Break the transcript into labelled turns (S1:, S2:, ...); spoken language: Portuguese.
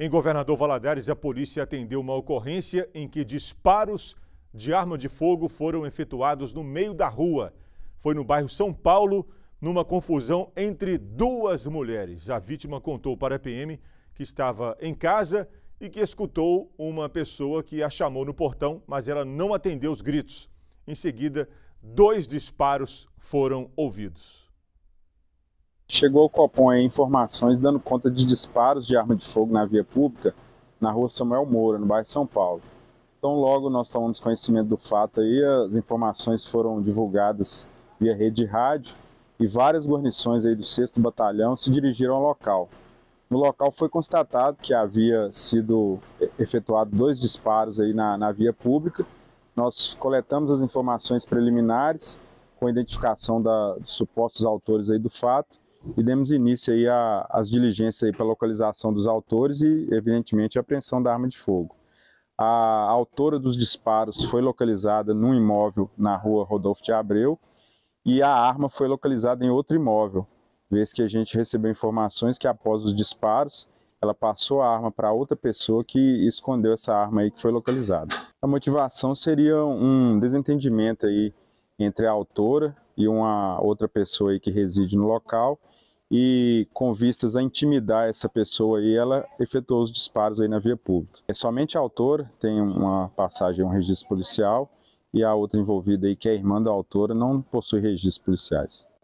S1: Em Governador Valadares, a polícia atendeu uma ocorrência em que disparos de arma de fogo foram efetuados no meio da rua. Foi no bairro São Paulo, numa confusão entre duas mulheres. A vítima contou para a PM que estava em casa e que escutou uma pessoa que a chamou no portão, mas ela não atendeu os gritos. Em seguida, dois disparos foram ouvidos.
S2: Chegou o Copom aí, informações dando conta de disparos de arma de fogo na via pública na rua Samuel Moura, no bairro São Paulo. Então logo nós tomamos conhecimento do fato aí, as informações foram divulgadas via rede de rádio e várias guarnições aí do 6 Batalhão se dirigiram ao local. No local foi constatado que havia sido efetuado dois disparos aí na, na via pública. Nós coletamos as informações preliminares com a identificação da, dos supostos autores aí do fato e demos início aí às diligências para localização dos autores e, evidentemente, a apreensão da arma de fogo. A autora dos disparos foi localizada num imóvel na rua Rodolfo de Abreu e a arma foi localizada em outro imóvel, vez que a gente recebeu informações que após os disparos ela passou a arma para outra pessoa que escondeu essa arma aí que foi localizada. A motivação seria um desentendimento aí entre a autora e uma outra pessoa aí que reside no local e com vistas a intimidar essa pessoa aí, ela efetuou os disparos aí na via pública. É, somente a autora tem uma passagem, um registro policial e a outra envolvida aí, que é a irmã da autora, não possui registros policiais.